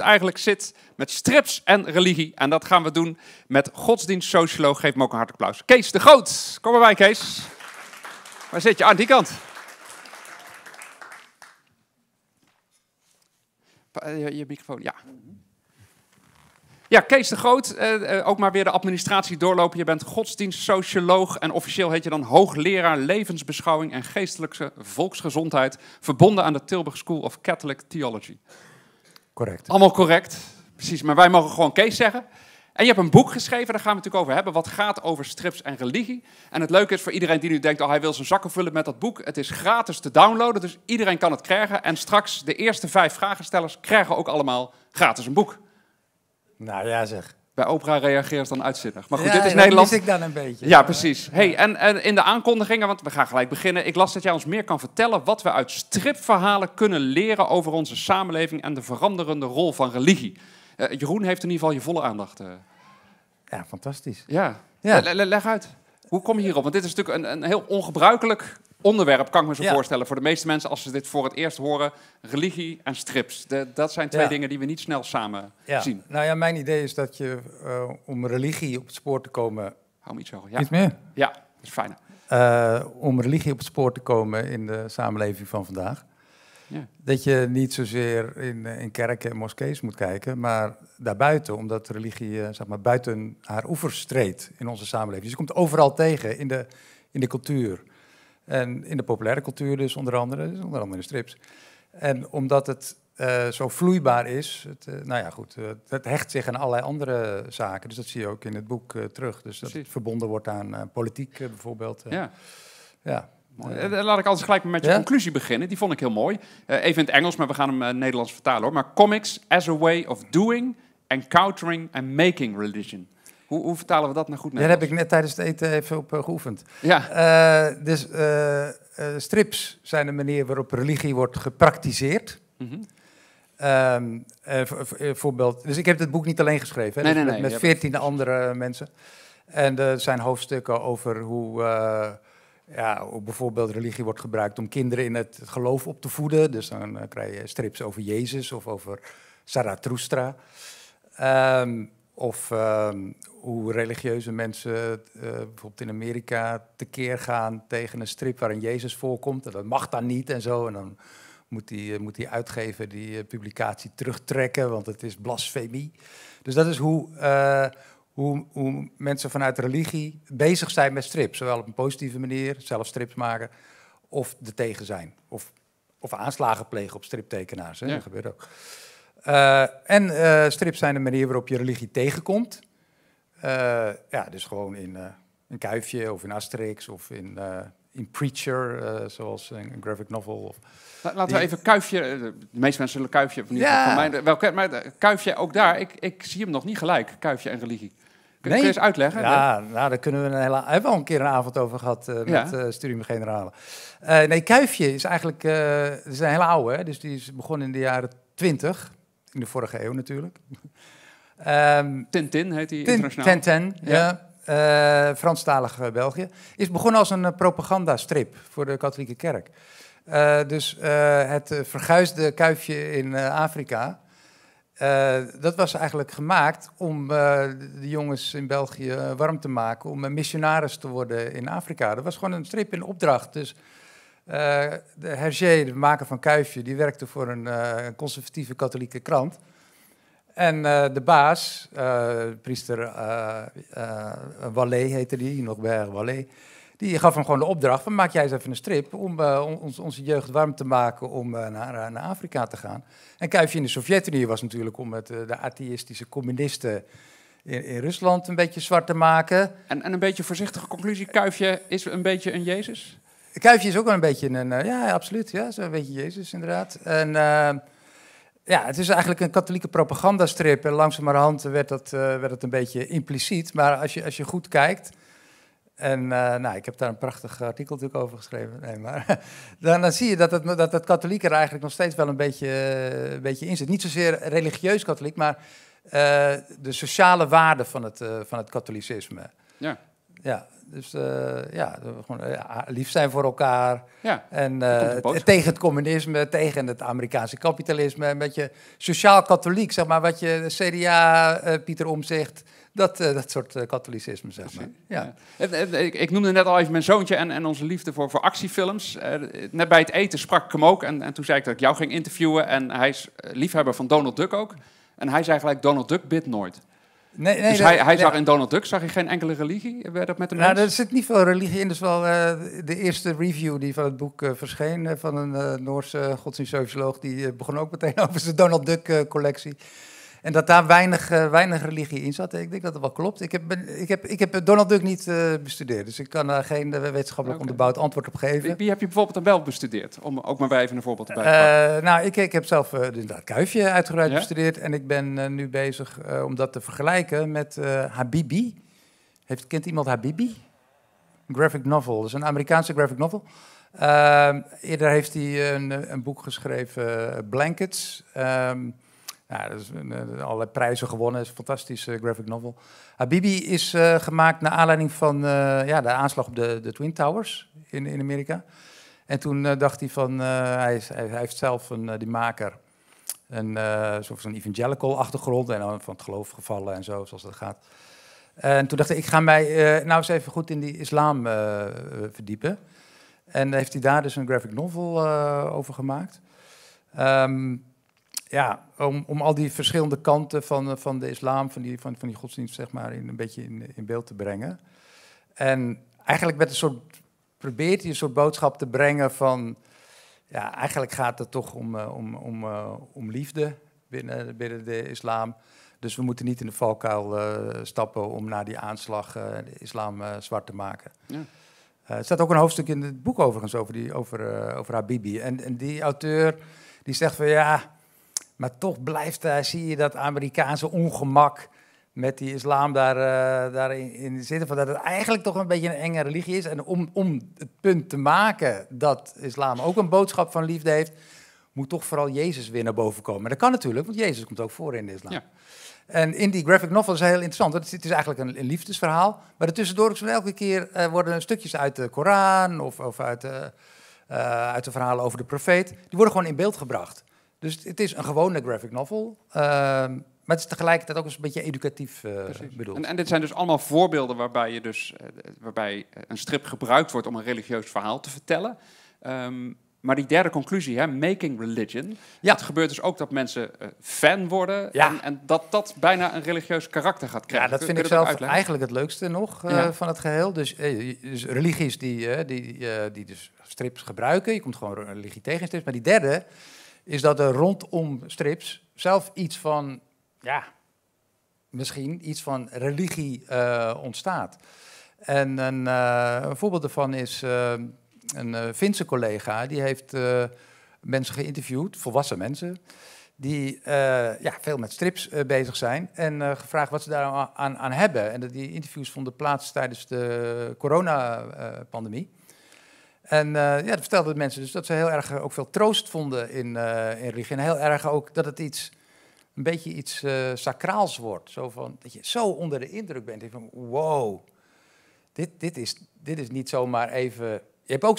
eigenlijk zit met strips en religie. En dat gaan we doen met godsdienstsocioloog. Geef hem ook een hartelijk applaus. Kees de Groot. Kom maar bij, Kees. Waar zit je? Aan die kant. Eh, je, je microfoon, ja. Ja, Kees de Groot, eh, eh ook maar weer de administratie doorlopen. Je bent godsdienstsocioloog en officieel heet je dan hoogleraar levensbeschouwing en geestelijke volksgezondheid, verbonden aan de Tilburg School of Catholic Theology. Correct. Allemaal correct. Precies, maar wij mogen gewoon Kees zeggen. En je hebt een boek geschreven, daar gaan we het natuurlijk over hebben, wat gaat over strips en religie. En het leuke is voor iedereen die nu denkt, oh hij wil zijn zakken vullen met dat boek. Het is gratis te downloaden, dus iedereen kan het krijgen. En straks, de eerste vijf vragenstellers krijgen ook allemaal gratis een boek. Nou ja zeg. Bij Oprah reageert dan uitzinnig. Maar goed, dit is Nederland. Dat ik dan een beetje. Ja, precies. Hey, en, en in de aankondigingen, want we gaan gelijk beginnen. Ik las dat jij ons meer kan vertellen wat we uit stripverhalen kunnen leren over onze samenleving en de veranderende rol van religie. Eh, Jeroen heeft in ieder geval je volle aandacht. Eh. Ja, fantastisch. Ja, ja. leg uit. Hoe kom je hierop? Want dit is natuurlijk een, een heel ongebruikelijk onderwerp, kan ik me zo voorstellen, voor de meeste mensen als ze dit voor het eerst horen, religie en strips. dat zijn twee dingen die we niet snel samen zien. Nou ja, mijn idee is dat je eh, om religie op het spoor te komen. Hou me iets hoger. Ja. Iets meer? Ja, dat is fijn. Eh, om religie op het spoor te komen in de samenleving van vandaag. Dat je niet zozeer in, eh, in kerken en moskees moet kijken, maar daarbuiten, omdat religie zeg maar, buiten haar oevers treedt in onze samenleving. Dus je komt overal tegen in de, in de cultuur. En in de populaire cultuur dus onder andere, dus onder andere in strips. En omdat het eh, zo vloeibaar is, het, eh, nou ja goed, eh, het hecht zich aan allerlei andere zaken. Dus dat zie je ook in het boek terug. Dus dat het verbonden wordt aan politiek bijvoorbeeld. ja. ja. Laat ik anders gelijk met je conclusie beginnen. Die vond ik heel mooi. even in het Engels, maar we gaan hem Nederlands vertalen hoor. Maar comics as a way of doing, encountering and making religion. Hoe, hoe vertalen we dat nou goed naar? Daar heb ik net tijdens het eten even op eh, geoefend. Ja. Eh, dus eh, strips zijn een manier waarop religie wordt gepraktiseerd. Mm voorbeeld. Dus ik heb dit boek niet alleen geschreven, Nee, nee, dus nee, met veertien andere mensen. En er zijn hoofdstukken over hoe, ja, hoe bijvoorbeeld religie wordt gebruikt om kinderen in het geloof op te voeden. Dus dan krijg je strips over Jezus of over Zarathustra. Um, of ehm, hoe religieuze mensen eh, bijvoorbeeld in Amerika tekeer gaan tegen een strip waarin Jezus voorkomt. En dat mag dan niet en zo. En dan moet eh, die, moet eh, die uitgever die publicatie terugtrekken, want het is blasfemie. Dus dat is hoe, hoe, hoe, mensen vanuit religie bezig zijn met strips, Zowel op een positieve manier, zelf strips maken, of er tegen zijn. Of, of aanslagen plegen op striptekenaars. Hè? Dat gebeurt ook. Eh, en eh, strips zijn de manier waarop je religie tegenkomt. Eh, ja, dus gewoon in een kuifje of in Asterix of in in Preacher, zoals een, graphic novel. Of Laten we even Kuifje, de meeste mensen zullen Kuifje, ja. van mij, wel, maar Kuifje ook daar, ik, ik zie hem nog niet gelijk, Kuifje en religie. Kun, je eens uitleggen? Ja, nou, daar kunnen we een hele, hebben we al een keer een avond over gehad uh, met ja. uh, Generale. nee, Kuifje is eigenlijk, is een hele oude, hè? dus die is begonnen in de jaren 20 in de vorige eeuw natuurlijk. Um, Tintin heet hij internationaal. Tintin, ja. ja. Eh, Franstalig eh, België. Is begonnen als een eh, propagandastrip voor de katholieke kerk. dus het verguisde kuifje in Afrika... dat was eigenlijk gemaakt om de jongens in België warm te maken... om missionaris te worden in Afrika. Dat was gewoon een strip in opdracht. Dus eh, de Hergé, de maker van Kuifje, die werkte voor een eh, conservatieve katholieke krant. En eh, de baas, priester Wallet heette die, nog bij die gaf hem gewoon de opdracht van maak jij eens even een strip om ons, onze jeugd warm te maken om naar, naar, Afrika te gaan. En Kuifje in de Sovjet-Unie was natuurlijk om het, de atheïstische communisten in, in, Rusland een beetje zwart te maken. En, en een beetje voorzichtige conclusie, Kuifje is een beetje een Jezus? De kuifje is ook wel een beetje een, eh, ja, absoluut, ja, zo een beetje Jezus inderdaad. En eh, ja, het is eigenlijk een katholieke propagandastrip en langzamerhand werd dat, eh, werd dat een beetje impliciet. Maar als je, als je goed kijkt, en nou, ik heb daar een prachtig artikel natuurlijk over geschreven. Nee, maar, dan, dan zie je dat het, dat het katholiek er eigenlijk nog steeds wel een beetje, een beetje in zit. Niet zozeer religieus katholiek, maar de sociale waarde van het, van het katholicisme. Ja ja. Dus eh, ja, gewoon eh, lief zijn voor elkaar. Ja, en eh, tegen het communisme, tegen het Amerikaanse kapitalisme. Een beetje sociaal-katholiek, zeg maar, wat je CDA, Pieter Omzicht, dat, dat soort katholicisme, zeg maar. Ja. Ik, noemde net al even mijn zoontje en, en onze liefde voor, voor actiefilms. net bij het eten sprak ik hem ook en, en toen zei ik dat ik jou ging interviewen. En hij is liefhebber van Donald Duck ook. En hij zei gelijk, Donald Duck bidt nooit. Nee, nee, dus hij, hij zag in Donald Duck zag je geen enkele religie? Werd dat met hem nou, er zit niet veel religie in. Dat is wel eh, de eerste review die van het boek eh, verscheen... Eh, van een Noorse godsdienstsocioloog. Die begon ook meteen over zijn Donald Duck-collectie. En dat daar weinig, eh, weinig religie in zat. Ik denk dat dat wel klopt. Ik heb, ik heb, ik heb Donald Duck niet uh, bestudeerd, dus ik kan daar geen eh, wetenschappelijk okay. onderbouwd antwoord op geven. Wie heb je bijvoorbeeld dan wel bestudeerd? Om ook maar even een voorbeeld te pakken. nou, ik, ik heb zelf dus inderdaad Kuifje uitgebreid bestudeerd. En ik ben nu bezig om dat te vergelijken met Habibi. Heeft, kent iemand Habibi? Graphic novel, dat is een Amerikaanse graphic novel. Ehm, eerder heeft hij een, een boek geschreven, Blankets. Ehm, ja, dat eh, allerlei prijzen gewonnen. is een fantastische eh, graphic novel. Habibi is eh, gemaakt naar aanleiding van ja, de aanslag op de, de Twin Towers in, in Amerika. En toen dacht hij van, hij, hij, heeft zelf een, die maker, een soort van evangelical achtergrond en dan van het geloof gevallen en zo, zoals dat gaat. En toen dacht ik, ik ga mij nou eens even goed in die islam verdiepen. En heeft hij daar dus een graphic novel over gemaakt. Um, ja, om, om al die verschillende kanten van, eh, van de islam, van die, van, van die godsdienst, zeg maar, in, een beetje in, in beeld te brengen. En eigenlijk met een soort, probeert hij een soort boodschap te brengen van, ja, eigenlijk gaat het toch om, eh, om, om, eh, om liefde binnen, binnen de islam. Dus we moeten niet in de valkuil stappen om na die aanslag de islam zwart te maken. Ja. er staat ook een hoofdstuk in het boek overigens over, die, over, over Habibi. En, en die auteur die zegt van ja, maar toch blijft daar, eh, zie je dat Amerikaanse ongemak met die islam daar, eh, in daarin zitten. Van dat het eigenlijk toch een beetje een enge religie is. En om, om het punt te maken dat islam ook een boodschap van liefde heeft, moet toch vooral Jezus weer naar boven komen. En dat kan natuurlijk, want Jezus komt ook voor in de islam. Ja. En in die graphic novel is heel interessant. Want het is eigenlijk een, liefdesverhaal. Maar er tussendoor worden elke keer eh, worden stukjes uit de Koran of, of uit, de, uit de verhalen over de profeet. Die worden gewoon in beeld gebracht. Dus het is een gewone graphic novel. Ehm, maar het is tegelijkertijd ook eens een beetje educatief uh, bedoeld. En, en, dit zijn dus allemaal voorbeelden waarbij, je dus, eh, waarbij eh, een strip gebruikt wordt om een religieus verhaal te vertellen. Ehm, maar die derde conclusie, hè, making religion. Ja. Het gebeurt dus ook dat mensen fan worden. En, en, dat dat bijna een religieus karakter gaat krijgen. Ja, dat vind ik zelf eigenlijk het leukste nog van het geheel. Dus, dus religies die, die, die dus strips gebruiken. Je komt gewoon religie tegen strips. Maar die derde, is dat er rondom strips zelf iets van, ja, misschien iets van religie eh, ontstaat. En een, eh, een, voorbeeld daarvan is eh, een Finse collega, die heeft mensen geïnterviewd, volwassen mensen, die ja, veel met strips bezig zijn en gevraagd wat ze daar aan, aan hebben. En die interviews vonden plaats tijdens de coronapandemie. En eh, ja, dat vertelden mensen dus dat ze heel erg eh, ook veel troost vonden in, eh, in religie. En heel erg ook dat het iets, een beetje iets sacraals wordt. Zo van, dat je zo onder de indruk bent. Van, wow, dit, dit, is, dit is niet zomaar even je hebt ook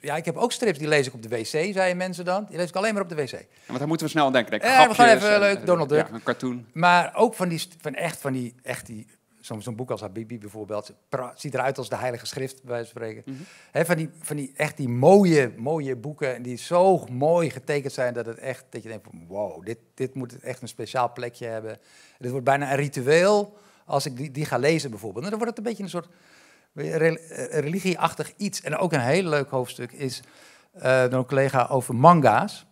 ja, ik heb ook strips die lees ik op de wc, zeiden mensen dan. Die lees ik alleen maar op de wc. Ja, want daar moeten we snel aan denken. Denk, we gaan even leuk Donald Duck. een cartoon. Maar ook van die, van echt, van die, echt die zo'n boek als Habibi bijvoorbeeld, ziet eruit als de Heilige Schrift, bij wijze van spreken. Mhm. van die, van die, echt die mooie, mooie boeken die zo mooi getekend zijn dat, het echt, dat je denkt van wow, dit, dit moet echt een speciaal plekje hebben. Dit wordt bijna een ritueel als ik die, die ga lezen bijvoorbeeld. En dan wordt het een beetje een soort eh, religieachtig iets. En ook een heel leuk hoofdstuk is eh, door een collega over manga's.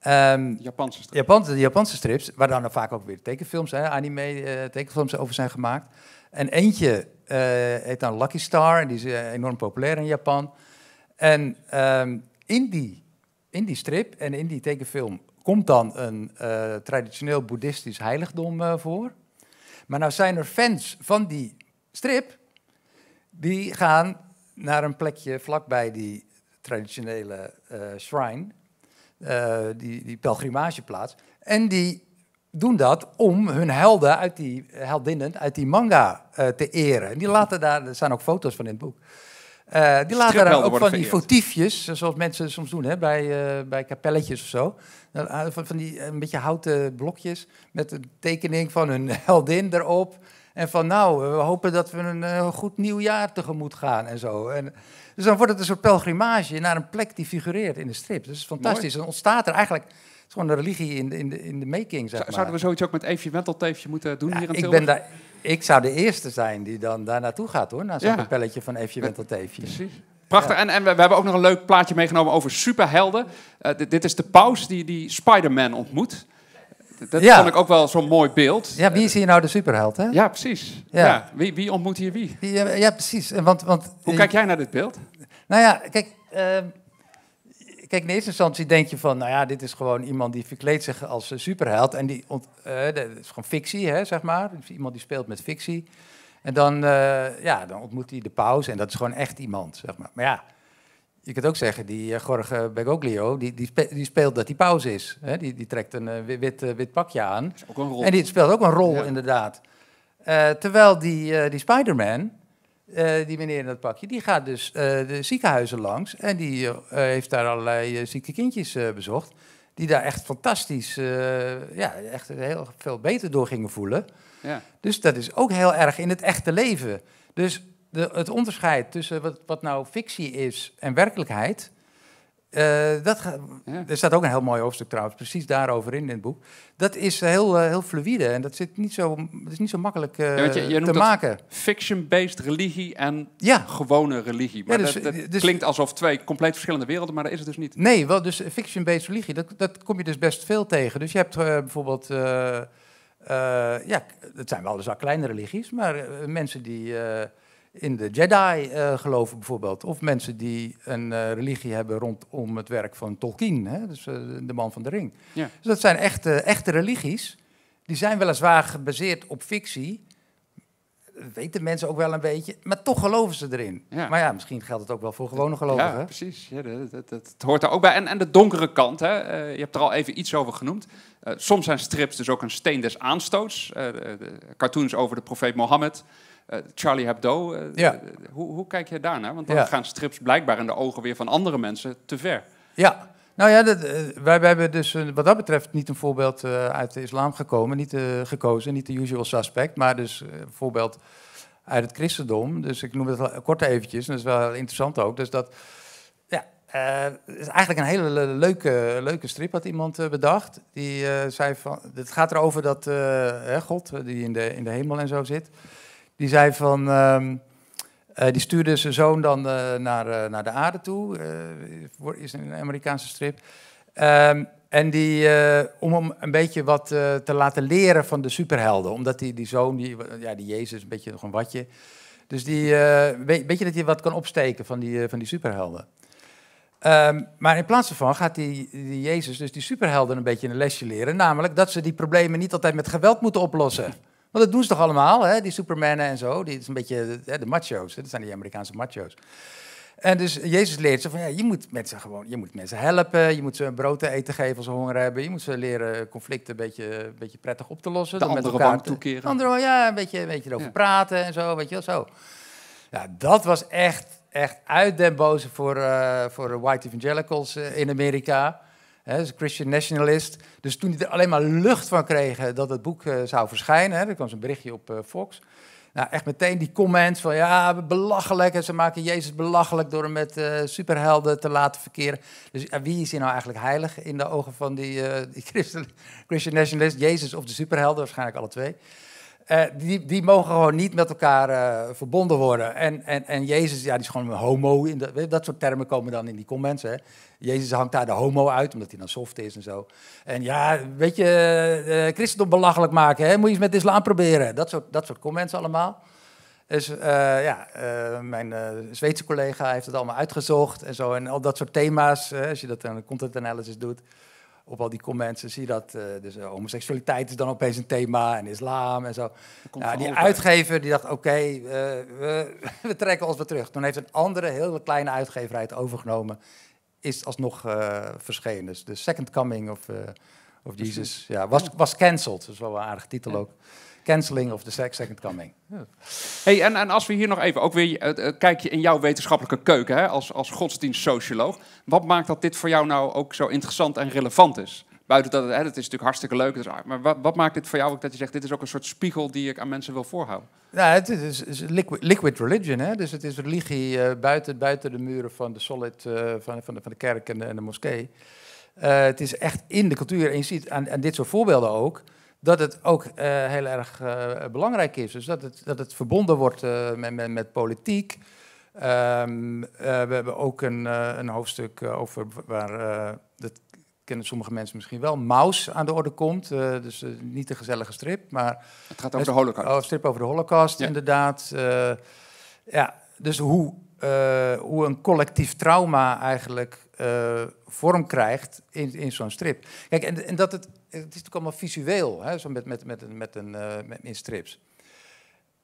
Ehm, Japanse strips. Japanse, de Japanse strips, waar dan vaak ook weer tekenfilms, hè, anime, eh, tekenfilms over zijn gemaakt. En eentje eh, heet dan Lucky Star, en die is eh, enorm populair in Japan. En ehm, in, die, in die strip en in die tekenfilm komt dan een traditioneel boeddhistisch heiligdom voor. Maar nou zijn er fans van die strip, die gaan naar een plekje vlakbij die traditionele shrine eh, die, die pelgrimageplaats En die doen dat om hun helden uit die heldinnen uit die manga eh, te eren. En die laten daar, er staan ook foto's van in het boek. Eh, die laten daar ook van die fotiefjes, zoals mensen soms doen hè, bij, bij kapelletjes of zo. Van, van die een beetje houten blokjes met een tekening van hun heldin erop. En van nou, we hopen dat we een eh, goed nieuw jaar tegemoet gaan en zo. En, dus dan wordt het een soort pelgrimage naar een plek die figureert in de strip. Dus fantastisch. Dan ontstaat er eigenlijk het gewoon een religie in de, in de, in de making, zeg maar. Zouden we zoiets ook met Eefje Wentelteefje moeten doen hier in Tilburg? Ik, ben daar, ik zou de eerste zijn die dan daar naartoe gaat, hoor. Naar zo'n pelletje van Eefje Wentelteefje. Precies. Prachtig. En, en we, hebben ook nog een leuk plaatje meegenomen over superhelden. Uh, dit, is de paus die, die Spider-Man ontmoet. Dat ja. vond ik ook wel zo'n mooi beeld. Ja, wie is hier nou de superheld, hè? Ja, precies. Ja. Wie, wie ontmoet hier wie? Ja, eh, ja precies. Want, want, Hoe eh, kijk jij naar dit beeld? Nou ja, kijk... Ehm, kijk, in eerste instantie denk je van, nou ja, dit is gewoon iemand die verkleedt zich als eh, superheld. En die, ont, dat is gewoon fictie, hè, zeg maar. Iemand die speelt met fictie. En dan, ja, dan ontmoet hij de paus en dat is gewoon echt iemand, zeg maar. Maar ja, je kunt ook zeggen, die Gorge eh, Begoglio, die, die, die speelt dat die pauze is. Hè? Die, die trekt een eh, wit, wit, eh, wit pakje aan. En die speelt ook een rol, inderdaad. terwijl die, uh, die Spider-Man, die meneer in dat pakje, die gaat dus de ziekenhuizen langs. En die heeft daar allerlei zieke kindjes bezocht. Die daar echt fantastisch, ja, echt heel veel beter door gingen voelen. Ja. Dus dat is ook heel erg in het echte leven. Dus de, het onderscheid tussen wat, wat nou fictie is en werkelijkheid. Eh, dat Er staat ook een heel mooi hoofdstuk trouwens, precies daarover in, in het boek. Dat is heel, eh, heel fluïde en dat zit niet zo, dat is niet zo makkelijk uh, je, eh, te maken. Fiction-based religie en gewone religie. Maar dus, dat, dus- klinkt alsof twee compleet verschillende werelden, maar dat is het dus niet. Nee, wel, dus fiction-based religie, dat, dat kom je dus best veel tegen. Dus je hebt bijvoorbeeld, ja, het zijn wel eens dus al kleine religies, maar mensen die in de Jedi eh, geloven bijvoorbeeld. Of mensen die een eh, religie hebben rondom het werk van Tolkien, hè? dus eh, de man van de ring. Ja. Dus dat zijn echte, echte religies. Die zijn weliswaar gebaseerd op fictie. weten mensen ook wel een beetje, maar toch geloven ze erin. Ja. Maar ja, misschien geldt het ook wel voor gewone gelovigen. Ja, precies. Ja, dat, dat, dat, hoort er ook bij. En, en de donkere kant, hè? je hebt er al even iets over genoemd. soms zijn strips dus ook een steen des aanstoots. De cartoons over de profeet Mohammed. Eh, Charlie Hebdo. Eh, hoe, hoe, kijk jij daarnaar? Want dan gaan strips blijkbaar in de ogen weer van andere mensen te ver. Ja, nou ja, dat, eh, wij, hebben dus wat dat betreft niet een voorbeeld uit de islam gekomen, niet gekozen, niet de usual suspect, maar dus een voorbeeld uit het christendom. Dus ik noem het kort eventjes, en dat is wel interessant ook. Dus dat ja, is eigenlijk een hele leuke, leuke strip had iemand bedacht. Die zei van, het gaat erover dat God, die in de, in de hemel en zo zit, die zei van. Ehm, eh, die stuurde zijn zoon dan eh, naar, eh, naar de aarde toe, is een Amerikaanse strip. Ehm, en die, om hem een beetje wat te laten leren van de superhelden. Omdat die, die zoon, die, ja, die Jezus, een beetje nog een watje. Dus die, weet, je dat hij wat kan opsteken van die, van die superhelden. Ehm, maar in plaats daarvan gaat die, die Jezus dus die superhelden een beetje een lesje leren. Namelijk dat ze die problemen niet altijd met geweld moeten oplossen. Want dat doen ze toch allemaal, hè? die Supermannen en zo. Die is een beetje de, de macho's. Hè? Dat zijn die Amerikaanse macho's. En dus Jezus leert ze van, ja, je moet mensen gewoon, je moet mensen helpen, je moet ze brood te eten geven als ze honger hebben, je moet ze leren conflicten een beetje, een beetje prettig op te lossen. De andere met elkaar toekeren. Andere, ja, een beetje, een beetje erover praten en zo, weet je wel, zo. Ja, dat was echt, echt uit den boze voor, uh, voor white evangelicals eh, in Amerika. Hij is een Christian nationalist. Dus toen hij er alleen maar lucht van kreeg eh, dat het boek eh, zou verschijnen, hè, er kwam zo'n berichtje op eh, Fox. Nou, echt meteen die comments van ja, belachelijk. En ze maken Jezus belachelijk door hem met superhelden te laten verkeren. Dus wie is hier nou eigenlijk heilig in de ogen van die, die Christian nationalist? Jezus of de superhelden, waarschijnlijk alle twee. Eh, die, die mogen gewoon niet met elkaar eh, verbonden worden. En, en, en Jezus, ja, die is gewoon een homo. In dat soort termen komen dan in die comments. Hè. Jezus hangt daar de homo uit, omdat hij dan soft is en zo. En ja, weet je, uh, christendom belachelijk maken. Hè? Moet je eens met islam proberen. Dat soort, dat soort comments allemaal. Dus ja, mijn Zweedse collega heeft het allemaal uitgezocht en zo. En al dat soort thema's, als je dat een content analysis doet op al die comments zie je dat. Eh, dus eh, homoseksualiteit is dan opeens een thema en islam en zo. die uitgever die dacht, oké, eh, we, we, trekken ons weer terug. Toen heeft een andere, heel kleine uitgeverij het overgenomen. Is alsnog verschenen. Dus de Second Coming of of Jesus. Ja, was, was cancelled. Dat is wel een aardige titel ook. Canceling of the Second Coming. Hey, en, en als we hier nog even, ook weer eh, eh, kijk je in jouw wetenschappelijke keuken hè, als, als godsdienstsocioloog. Wat maakt dat dit voor jou nou ook zo interessant en relevant is? Buiten dat, hè, het is natuurlijk hartstikke leuk, is, dus, ah, maar wat, wat maakt dit voor jou ook dat je zegt, dit is ook een soort spiegel die ik aan mensen wil voorhouden? Nou, het is, is liquid, liquid, religion, hè? dus het is religie eh, buiten, buiten de muren van de solid, van, van, de, van de kerk en de moskee. Eh, het is echt in de cultuur. En je ziet aan, aan dit soort voorbeelden ook dat het ook eh, heel erg eh, belangrijk is. Dus dat het, dat het verbonden wordt met, met, met, politiek. Ehm, we hebben ook een, een hoofdstuk over waar, dat kennen sommige mensen misschien wel, Maus aan de orde komt. dus niet een gezellige strip, maar... Het gaat over de holocaust. Een oh, strip over de holocaust, inderdaad. ja, dus hoe, hoe een collectief trauma eigenlijk eh, vorm krijgt in, in zo'n strip. Kijk, en, en dat het, het is natuurlijk allemaal visueel, hè, zo met, met, met, met een, uh, met, in strips.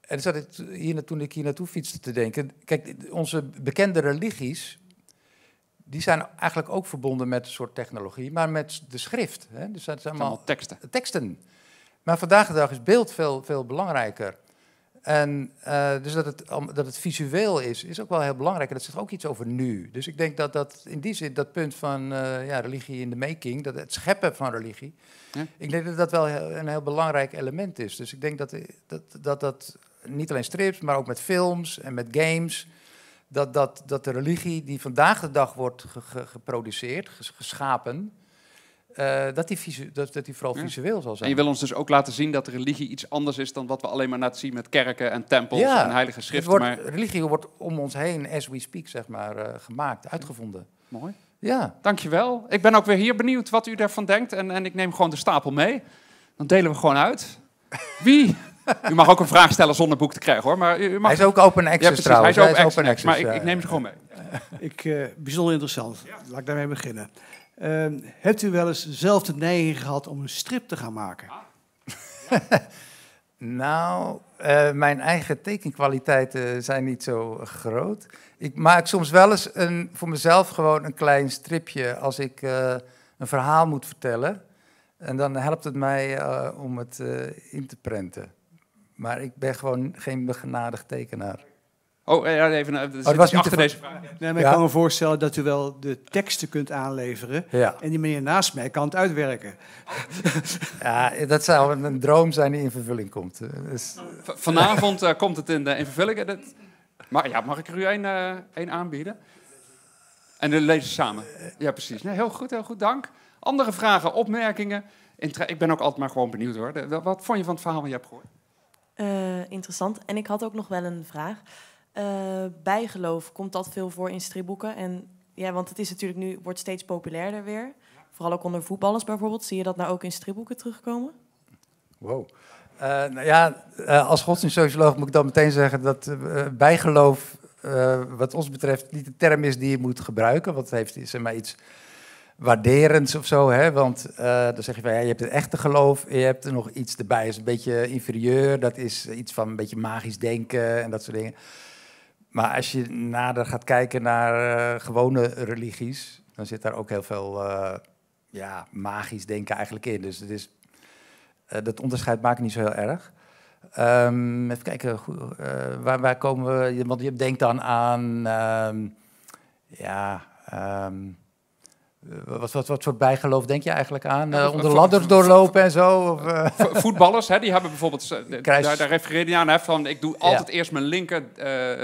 En zat ik hier, toen ik hier naartoe fietste te denken, kijk, onze bekende religies, die zijn eigenlijk ook verbonden met een soort technologie, maar met de schrift. Hè? Dus dat zijn allemaal, teksten. teksten. Maar vandaag de dag is beeld veel, veel belangrijker. En eh, dus dat het, dat het visueel is, is ook wel heel belangrijk. En dat zegt ook iets over nu. Dus ik denk dat, dat in die zin, dat punt van eh, ja, religie in de making, dat het scheppen van religie, ik denk dat dat wel een heel belangrijk element is. Dus ik denk dat eh, dat, dat, dat niet alleen strips, maar ook met films en met games, dat, dat, dat de religie die vandaag de dag wordt geproduceerd, geschapen, eh, dat, die dat, dat, die vooral visueel zal zijn. En je wil ons dus ook laten zien dat religie iets anders is dan wat we alleen maar laten zien met kerken en tempels en heilige schriften. Wordt, maar... Religie wordt om ons heen, as we speak, zeg maar, eh, gemaakt, uitgevonden. Mooi. Ja. Dankjewel. Ik ben ook weer hier benieuwd wat u daarvan denkt. En, en ik neem gewoon de stapel mee. Dan delen we gewoon uit. Wie? u mag ook een vraag stellen zonder boek te krijgen hoor. Maar u mag... Hij is ook open access trouwens. Hij is, ook open access. maar ik, ik, eh. neem ze gewoon mee. ik, bijzonder interessant. Laat ik daarmee beginnen. Uh, hebt u wel eens zelf de neiging gehad om een strip te gaan maken? Ah. nou, eh, mijn eigen tekenkwaliteiten zijn niet zo groot. Ik maak soms wel eens een, voor mezelf gewoon een klein stripje als ik eh, een verhaal moet vertellen. En dan helpt het mij eh, om het in te prenten. Maar ik ben gewoon geen begenadigd tekenaar. Oh, eh, even, eh, oh, was niet achter de... deze vraag. Nee, maar ik kan me voorstellen dat u wel de teksten kunt aanleveren. En die meneer naast mij kan het uitwerken. Ja, dat zou een droom zijn die in vervulling komt. Dus... Vanavond komt het in, de vervulling. Dat... Maar, ja, mag ik er u één aanbieden? En dan lezen samen. Ja, precies. Nee, heel goed, heel goed, dank. Andere vragen, opmerkingen? Ik ben ook altijd maar gewoon benieuwd hoor. Wat vond je van het verhaal wat je hebt gehoord? interessant. En ik had ook nog wel een vraag. Eh, bijgeloof, komt dat veel voor in stripboeken? En, ja, want het is natuurlijk nu, wordt steeds populairder weer. Vooral ook onder voetballers bijvoorbeeld. Zie je dat nou ook in stripboeken terugkomen? Wow. Eh, nou ja, uh, als godsdienstsocioloog moet ik dan meteen zeggen dat bijgeloof, wat ons betreft, niet de term is die je moet gebruiken. Want het heeft zeg maar, iets waarderends of zo. Hè? Want dan zeg je van ja, je hebt het echte geloof en je hebt er nog iets erbij. is een beetje inferieur, dat is iets van een beetje magisch denken en dat soort dingen. Maar als je nader gaat kijken naar eh, gewone religies, dan zit daar ook heel veel eh, ja, magisch denken eigenlijk in. Dus het is, eh, dat onderscheid maakt niet zo heel erg. Ehm, even kijken, waar, waar, komen we? Want je denkt dan aan ehm, ja, ehm, eh, wat, wat, wat voor bijgeloof denk je eigenlijk aan? Ja, uh, onder ladders doorlopen en zo? Of, eh? Voetballers, hè, die hebben bijvoorbeeld... Daar, daar refereerde je aan, hè, van ik doe altijd eerst mijn linker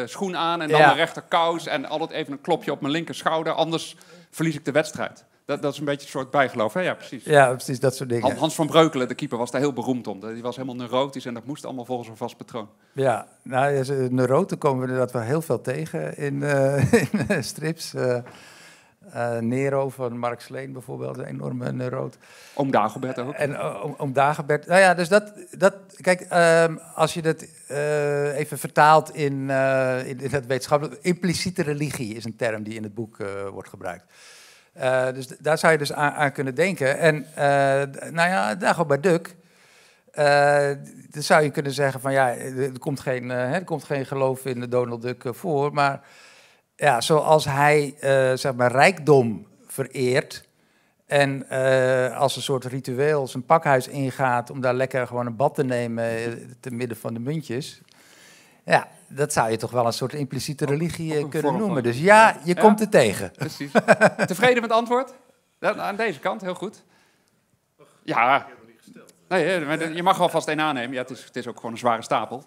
schoen aan... en dan mijn rechter kous en altijd even een klopje op mijn linker schouder... anders verlies ik de wedstrijd. Dat, dat is een beetje een soort bijgeloof, hè? Ja, precies. Ja, precies, dat soort dingen. Hans van Breukelen, de keeper, was daar heel beroemd om. Die was helemaal neurotisch en dat moest allemaal volgens een vast patroon. Ja, nou, neuroten komen we inderdaad wel heel veel tegen in, in strips... Eh, Nero van Mark Sleen bijvoorbeeld, een enorme rood. Om Dagobert ook. En eh, om, om Dagobert. Nou ja, dus dat... dat kijk, ehm, als je dat eh, even vertaalt in, in, in, het wetenschappelijk... Impliciete religie is een term die in het boek wordt gebruikt. dus daar zou je dus aan, kunnen denken. En nou ja, Dagobert Duck... dan zou je kunnen zeggen van ja, er komt geen, hè, er komt geen geloof in Donald Duck voor, maar ja, zoals hij eh, zeg maar, rijkdom vereert. En eh, als een soort ritueel zijn pakhuis ingaat om daar lekker gewoon een bad te nemen eh, te midden van de muntjes. Ja, dat zou je toch wel een soort impliciete religie kunnen noemen. Dus ja, je komt er tegen. Precies. Tevreden met antwoord? Nou, aan deze kant, heel goed. Ja. Nee, je mag wel vast één aannemen. Ja, het, is, het is ook gewoon een zware stapel.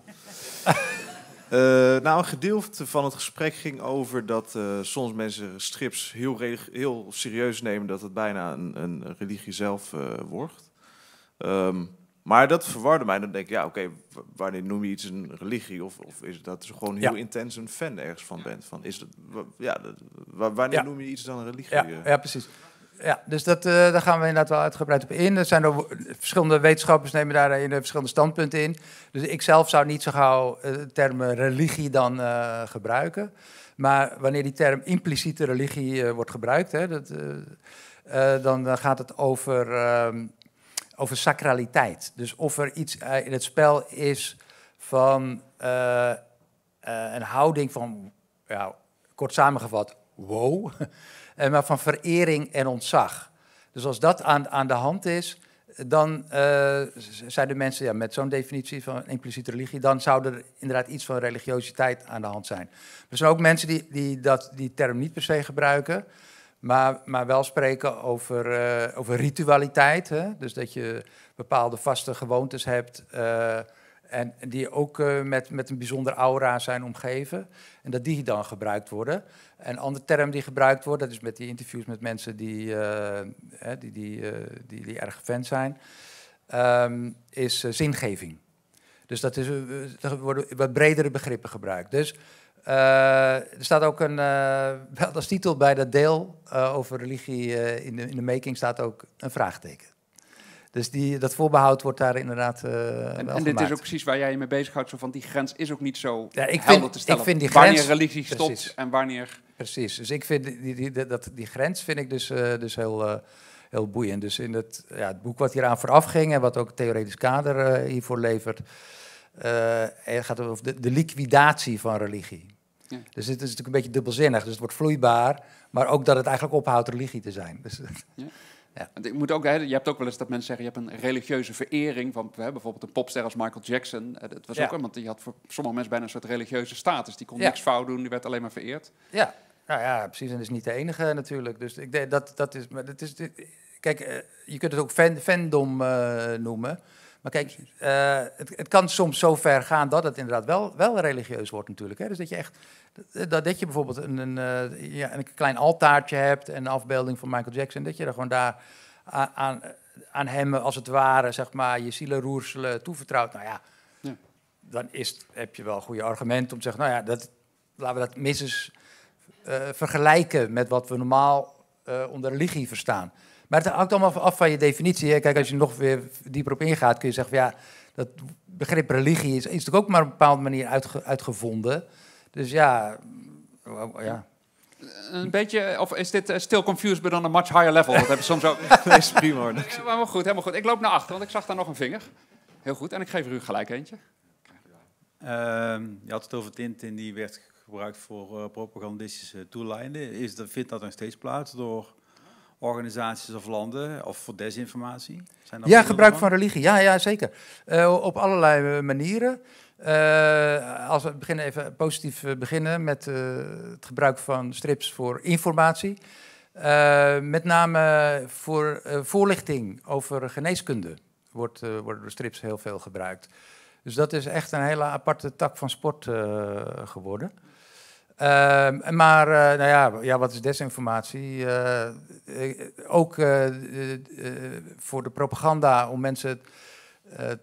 Eh, nou, een gedeelte van het gesprek ging over dat eh, soms mensen strips heel, heel, serieus nemen dat het bijna een, een religie zelf eh, wordt. Ehm, maar dat verwarde mij. Dan denk ik, ja, oké, wanneer noem je iets een religie? Of, of is dat je gewoon heel intens een fan ergens van bent? Van, is dat, ja, wanneer noem je iets dan een religie? ja precies ja, dus dat, eh, daar gaan we inderdaad wel uitgebreid op in. Er zijn er, verschillende wetenschappers nemen in eh, verschillende standpunten in. Dus ik zelf zou niet zo gauw eh, de term religie dan gebruiken. Maar wanneer die term impliciete religie wordt gebruikt, hè, dat, dan gaat het over, ehm, over sacraliteit. Dus of er iets in het spel is van een houding van, ja, kort samengevat, wow. Eh, maar van verering en ontzag. Dus als dat aan, aan de hand is, dan eh, zijn de mensen ja, met zo'n definitie van impliciete religie, dan zou er inderdaad iets van religiositeit aan de hand zijn. Er zijn ook mensen die, die dat, die term niet per se gebruiken, maar, maar wel spreken over, eh, over ritualiteit. Hè? Dus dat je bepaalde vaste gewoontes hebt en die ook eh, met, met een bijzonder aura zijn omgeven. En dat die dan gebruikt worden. Een andere term die gebruikt wordt, dat is met die interviews met mensen die, eh, die, die, eh, die, die, erg fan zijn, ehm, is zingeving. Dus dat is, er worden wat bredere begrippen gebruikt. Dus er staat ook een, als titel bij dat deel over religie in, de, in de making staat ook een vraagteken. Dus die, dat voorbehoud wordt daar inderdaad uh, en, en, dit is ook precies waar jij je mee bezighoudt, zo van die grens is ook niet zo ja, ik helder vind, te stellen. Ik vind die grens, wanneer religie stopt en wanneer... Precies, dus ik vind die, die, dat, die grens vind ik dus, eh, dus heel, eh, heel boeiend. Dus in het, ja, het boek wat hieraan vooraf ging en wat ook theoretisch kader hiervoor levert... gaat over de, de liquidatie van religie. Ja. Dus het is natuurlijk een beetje dubbelzinnig. Dus het wordt vloeibaar, maar ook dat het eigenlijk ophoudt religie te zijn. Dus, ja. Ja. ik moet ook, je hebt ook wel eens dat mensen zeggen, je hebt een religieuze verering van bijvoorbeeld een popster als Michael Jackson. Eh, dat was ja. ook iemand die had voor sommige mensen bijna een soort religieuze status. Die kon niks fout doen, die werd alleen maar vereerd. Ja, nou ja, precies. En is niet de enige natuurlijk. Dus ik denk dat dat is. Maar dat is kijk, eh, je kunt het ook fandom eh, noemen. Maar kijk, eh, het, het, kan soms zo ver gaan dat het inderdaad wel, wel religieus wordt natuurlijk. Hè? Dus dat je echt, dat, dat je bijvoorbeeld een, een, eh, ja, een klein altaartje hebt en een afbeelding van Michael Jackson, dat je er gewoon daar aan, aan, hem als het ware, zeg maar, je zielenroerselen toevertrouwt. Nou ja, ja, dan is, heb je wel een goede argument om te zeggen, nou ja, dat, laten we dat missus uh, eh, vergelijken met wat we normaal onder religie verstaan. Maar het hangt allemaal af van je definitie. Hè? Kijk, als je nog weer dieper op ingaat, kun je zeggen van ja, dat begrip religie is, natuurlijk ook maar op een bepaalde manier uitgevonden. Dus ja, oh, oh, ja. Een beetje, of is dit eh, still confused, maar dan een much higher level? Dat hebben soms ook. prima goed, helemaal goed. Ik loop naar achter, want ik zag daar nog een vinger. Heel goed, en ik geef er u gelijk eentje. Ehm, je had het over Tintin, die werd gebruikt voor eh, propagandistische doeleinden. Is, vindt dat dan steeds plaats door organisaties of landen? Of voor desinformatie? Zijn ja, gebruik van? religie. Ja, ja zeker. Eh, op allerlei eh, manieren. Eh, als we beginnen even positief beginnen met het gebruik van strips voor informatie. met name voor voorlichting over geneeskunde wordt, worden de strips heel veel gebruikt. Dus dat is echt een hele aparte tak van sport geworden. Ehm, maar, eh, nou ja, ja, wat is desinformatie? Eh, ook eh, voor de propaganda om mensen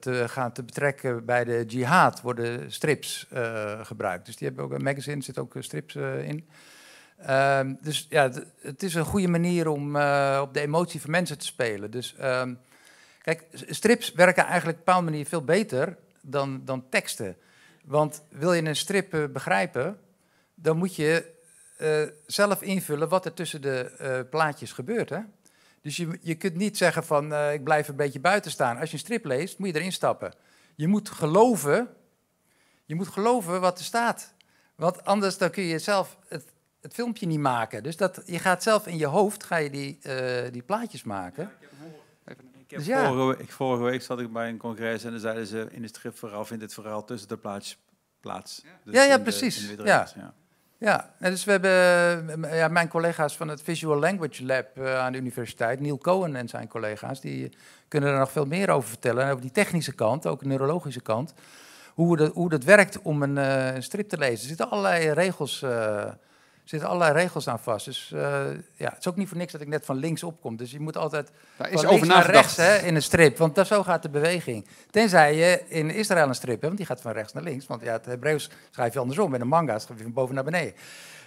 te gaan te betrekken bij de jihad worden strips gebruikt. Dus die hebben ook een magazine, zit ook strips in. Ehm, dus ja, het is een goede manier om op de emotie van mensen te spelen. Dus ehm, kijk, strips werken eigenlijk op een bepaalde manier veel beter dan, dan teksten. Want wil je een strip begrijpen, dan moet je eh, zelf invullen wat er tussen de eh, plaatjes gebeurt. Hè? Dus je, je kunt niet zeggen van eh, ik blijf een beetje buiten staan. Als je een strip leest, moet je erin stappen. Je moet geloven, je moet geloven wat er staat. Want anders dan kun je zelf het, het filmpje niet maken. Dus dat, je gaat zelf in je hoofd ga je die, die plaatjes maken. Ik, heb vorige, vorige, week zat ik bij een congres en dan zeiden ze in de strip vooral vindt het verhaal tussen de plaatjes plaats. Ja, dus ja, de, precies. ja. Ja, dus we hebben ja, mijn collega's van het Visual Language Lab eh, aan de universiteit, Neil Cohen en zijn collega's, die kunnen er nog veel meer over vertellen. En over die technische kant, ook de neurologische kant, hoe dat, hoe dat werkt om een, eh, een strip te lezen. Er zitten allerlei regels eh, zitten allerlei regels aan vast. Dus eh, ja, het is ook niet voor niks dat ik net van links opkom. Dus je moet altijd Daar is van over naar rechts hè, in een strip. Want dat, zo gaat de beweging. Tenzij je in Israël een strip hebt, want die gaat van rechts naar links. Want ja, het Hebreeuws schrijf je andersom. met een manga schrijf je van boven naar beneden.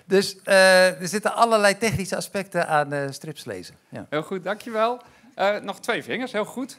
Dus eh, er zitten allerlei technische aspecten aan eh, strips lezen. Ja. Heel goed, dankjewel. nog twee vingers, heel goed.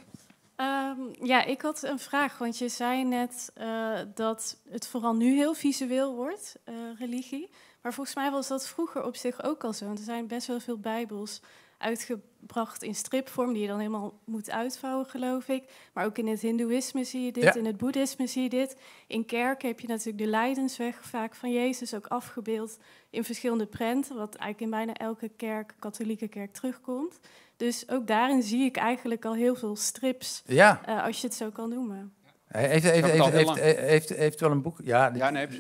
Ehm, ja, ik had een vraag, want je zei net eh, dat het vooral nu heel visueel wordt, eh, religie. Maar volgens mij was dat vroeger op zich ook al zo. Want er zijn best wel veel Bijbels uitgebracht in stripvorm, die je dan helemaal moet uitvouwen, geloof ik. Maar ook in het Hindoeïsme zie je dit, in het Boeddhisme zie je dit. In kerken heb je natuurlijk de lijdensweg vaak van Jezus ook afgebeeld in verschillende prenten, wat eigenlijk in bijna elke kerk, katholieke kerk, terugkomt. Dus ook daarin zie ik eigenlijk al heel veel strips, ja. Eh, als je het zo kan noemen. Heeft, heeft, heeft, heeft, heeft, wel een boek. Ja,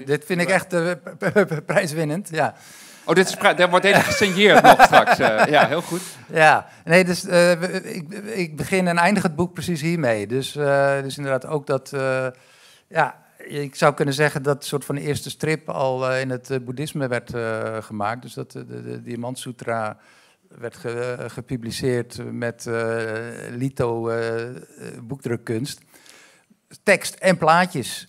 dit, vind ik echt eh, prijswinnend. Ja. Oh, dit wordt even gesigneerd nog straks. Eh. ja, heel goed. Ja, nee, dus eh, ik, ik, begin en eindig het boek precies hiermee. Dus, eh, dus inderdaad ook dat, ja, ik zou kunnen zeggen dat soort van eerste strip al in het boeddhisme werd gemaakt. Dus dat de, de Diamant Sutra werd gepubliceerd met lito boekdrukkunst. Tekst en plaatjes.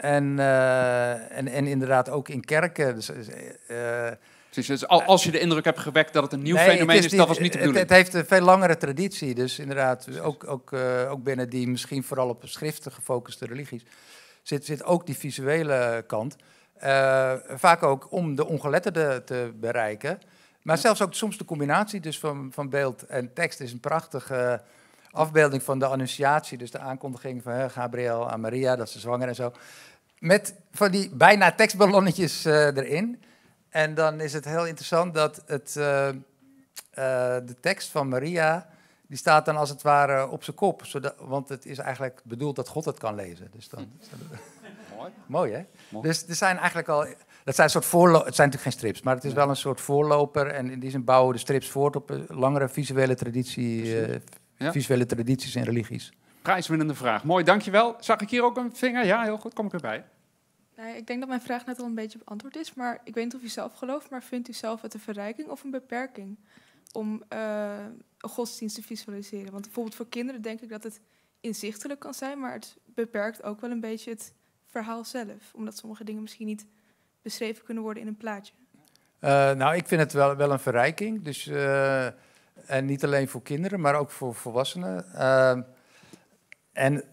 En, eh, en, en inderdaad ook in kerken. Dus, eh, eh, dus als je de indruk hebt gewekt dat het een nieuw fenomeen is, is, dat was niet te doen. Het, heeft een veel langere traditie, dus inderdaad, ook, ook, ook binnen die misschien vooral op schriften gefocuste religies, zit, zit ook die visuele kant. vaak ook om de ongeletterde te bereiken. Maar zelfs ook soms de combinatie dus van, van beeld en tekst is een prachtige afbeelding van de annunciatie, dus de aankondiging van Gabriel aan Maria, dat ze zwanger en zo. Met van die bijna tekstballonnetjes eh, erin. En dan is het heel interessant dat het, eh, eh, de tekst van Maria, die staat dan als het ware op zijn kop. want het is eigenlijk bedoeld dat God het kan lezen. Dus dan, hm. Mooi. Mooi hè? Dus er zijn eigenlijk al... Dat zijn soort voorlo het zijn natuurlijk geen strips, maar het is wel een soort voorloper. En in die zin bouwen de strips voort op een langere visuele, traditie, visuele tradities en religies. Prijswinnende vraag. Mooi, dankjewel. Zag ik hier ook een vinger? Ja, heel goed. Kom ik erbij. ik denk dat mijn vraag net al een beetje beantwoord is, maar ik weet niet of u zelf gelooft, maar vindt u zelf het een verrijking of een beperking om eh, een godsdienst te visualiseren? Want bijvoorbeeld voor kinderen denk ik dat het inzichtelijk kan zijn, maar het beperkt ook wel een beetje het verhaal zelf, omdat sommige dingen misschien niet beschreven kunnen worden in een plaatje. Eh, nou, ik vind het wel, wel een verrijking, dus, eh, en niet alleen voor kinderen, maar ook voor volwassenen. Ehm, en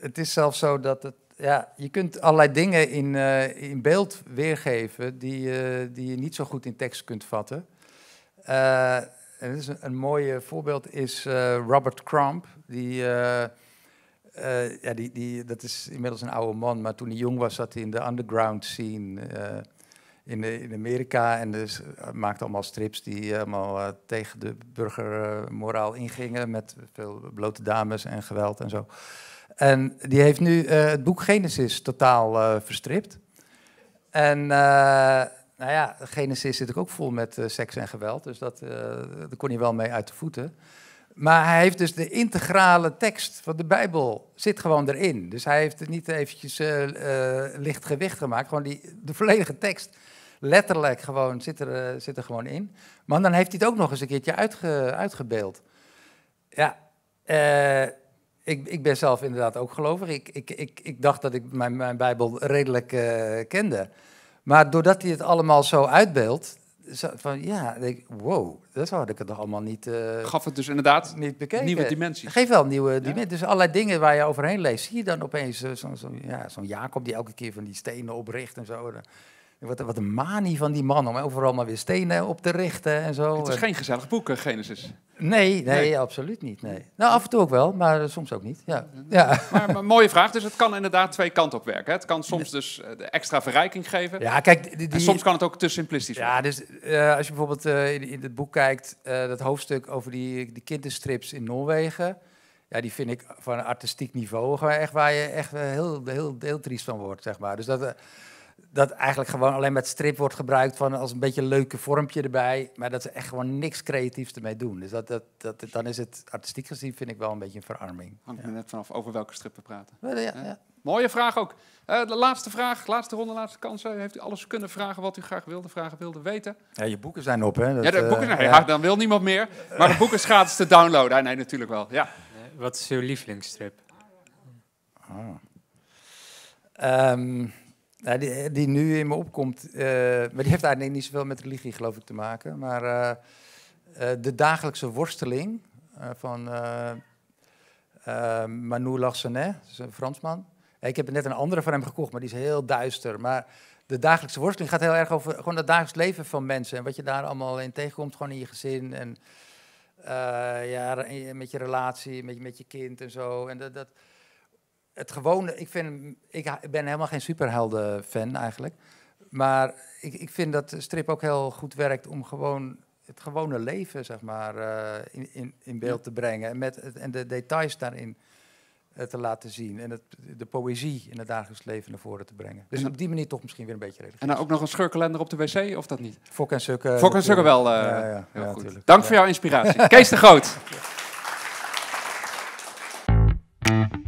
het is zelfs zo dat het, ja, je kunt allerlei dingen in, eh, in beeld weergeven die, die je niet zo goed in tekst kunt vatten. Eh, en een, mooi voorbeeld is eh, Robert Crump, die... ja, die, die, dat is inmiddels een oude man, maar toen hij jong was zat hij in de underground scene. Eh, in, Amerika. En dus eh, maakte allemaal strips die allemaal eh, tegen de burgermoraal ingingen. Met veel blote dames en geweld en zo. En die heeft nu het boek Genesis totaal verstript. En nou ja, Genesis zit ook vol met seks en geweld, dus dat, daar kon je wel mee uit de voeten. Maar hij heeft dus de integrale tekst van de Bijbel zit gewoon erin. Dus hij heeft het niet eventjes licht gewicht gemaakt, gewoon die, de volledige tekst letterlijk gewoon, zit er, eh, zit er gewoon in. Maar dan heeft hij het ook nog eens een keertje uitge, uitgebeeld. Ja, eh, ik, ik, ben zelf inderdaad ook gelovig. Ik, ik, ik dacht dat ik mijn, mijn Bijbel redelijk eh, kende. Maar doordat hij het allemaal zo uitbeeldt, van ja, denk ik, wow, dat had ik het allemaal niet. Uh, Gaf het dus inderdaad niet bekeken. nieuwe dimensies. Geef wel nieuwe ja. dimensies. Dus allerlei dingen waar je overheen leest, zie je dan opeens zo'n zo, ja, zo Jacob die elke keer van die stenen opricht en zo. Wat, wat een manie van die man om overal maar weer stenen op te richten en zo. Het is geen gezellig boek, Genesis. Nee, nee, absoluut niet. Nee. Nou, af en toe ook wel, maar eh, soms ook niet. Ja. Ja. Maar, een mooie vraag. Dus het kan inderdaad twee kanten op werken. Het kan soms dus eh, de extra verrijking geven. Ja, kijk, soms kan het ook te simplistisch zijn. Ja, dus eh, als je bijvoorbeeld in, het boek kijkt, dat hoofdstuk over die, die kinderstrips in Noorwegen. Ja, die vind ik van een artistiek niveau echt waar je echt heel, heel, heel, triest van wordt, zeg maar. Dus dat dat eigenlijk gewoon alleen met strip wordt gebruikt van als een beetje een leuke vormpje erbij. Maar dat ze echt gewoon niks creatiefs ermee doen. Dus dat, dat, dat, dan is het artistiek gezien vind ik wel een beetje een verarming. Hangt er net vanaf over welke strip we praten. Ja, ja. Mooie vraag ook. Eh, de laatste vraag, laatste ronde, laatste kans. Eh, heeft u alles kunnen vragen wat u graag wilde vragen, wilde weten? Ja, je boeken zijn op, hè? ja, de eh, boeken, zijn, ja, dan wil niemand meer. Maar de boeken is gratis te downloaden. Ah, nee, natuurlijk wel, ja. Wat is uw lievelingsstrip? Ah. Um, die, nu in me opkomt. Eh, maar die heeft eigenlijk niet zoveel met religie, geloof ik, te maken. Maar eh, eh, de dagelijkse worsteling van Manu Larsenet, een Fransman. Ik heb net een andere van hem gekocht, maar die is heel duister. Maar de dagelijkse worsteling gaat heel erg over gewoon het dagelijks leven van mensen. En wat je daar allemaal in tegenkomt, gewoon in je gezin. En ja, met je relatie, met je, met je kind en zo. En dat, dat het gewone, ik, vind, ik ben helemaal geen superhelden-fan eigenlijk. Maar ik, ik vind dat de strip ook heel goed werkt om gewoon het gewone leven, zeg maar, eh, in, in, in, beeld te brengen. En, met en de details daarin eh, te laten zien. En het, de poëzie in het dagelijks leven naar voren te brengen. Dus op die manier toch misschien weer een beetje religieus. En dan nou ook nog een scheurkalender op de wc, of dat niet? Fok en sukken. Fok en wel, eh, ja, ja, heel goed. Dank voor jouw inspiratie. Kees de Groot.